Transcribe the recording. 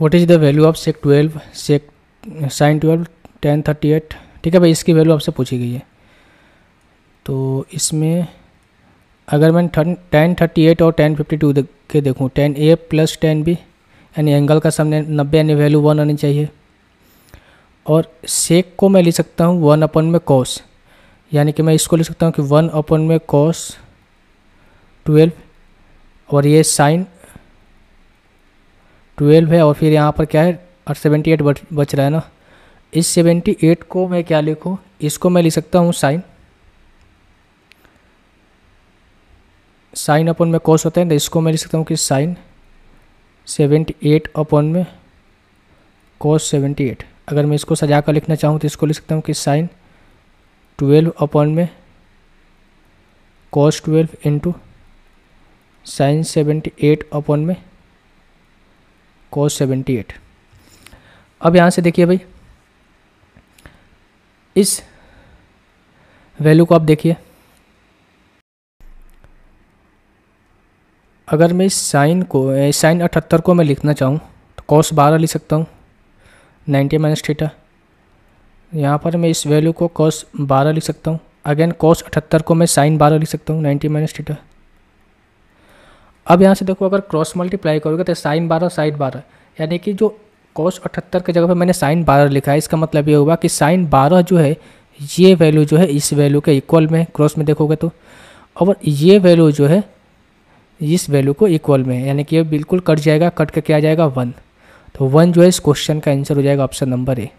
what is the value of sec twelve sec sine twelve ten thirty eight ठीक है भाई इसकी value आपसे पूछी गई है तो इसमें अगर मैं टेन थर्टी एट और टेन फिफ्टी टू के देखूँ ten A plus ten B यानी एंगल का सामने नब्बे यानी वैल्यू वन आनी चाहिए और सेक को मैं लिख सकता हूँ वन अपन में कॉस यानी कि मैं इसको लिख सकता हूँ कि वन अपन में कॉस ट्वेल्व और ये साइन ट्वेल्व है और फिर यहाँ पर क्या है और सेवेंटी एट बच बच रहा है ना इस सेवेंटी एट को मैं क्या लिखूँ इसको मैं लिख सकता हूँ साइन साइन अपन में कॉस होता है तो इसको मैं लिख सकता हूँ कि साइन सेवेंटी एट अपन में कॉस सेवेंटी एट अगर मैं इसको सजा कर लिखना चाहूँ तो इसको लिख सकता हूँ कि साइन ट्वेल्व अपन में cos twelve into sine seventy eight अपन में कॉस सेवेंटी एट अब यहाँ से देखिए भाई इस वैल्यू को आप देखिए अगर मैं इस साइन को साइन अठहत्तर को मैं लिखना चाहूँ तो कॉस बारह लिख सकता हूँ नाइन्टी माइनस थीटा यहाँ पर मैं इस वैल्यू को कॉस बारह लिख सकता हूँ अगेन कॉस अठहत्तर को मैं साइन बारह लिख सकता हूँ नाइन्टी माइनस थीटा अब यहाँ से देखो अगर क्रॉस मल्टीप्लाई करोगे तो साइन बारह साइन बारह यानी कि जो कॉस अठहत्तर की जगह पर मैंने साइन बारह लिखा है इसका मतलब ये हुआ कि साइन बारह जो है ये वैल्यू जो है इस वैल्यू के इक्वल में क्रॉस में देखोगे तो और ये वैल्यू जो है इस वैल्यू को इक्वल में यानी कि ये बिल्कुल कट जाएगा कट करके आ जाएगा वन तो वन जो है इस क्वेश्चन का आंसर हो जाएगा ऑप्शन नंबर ए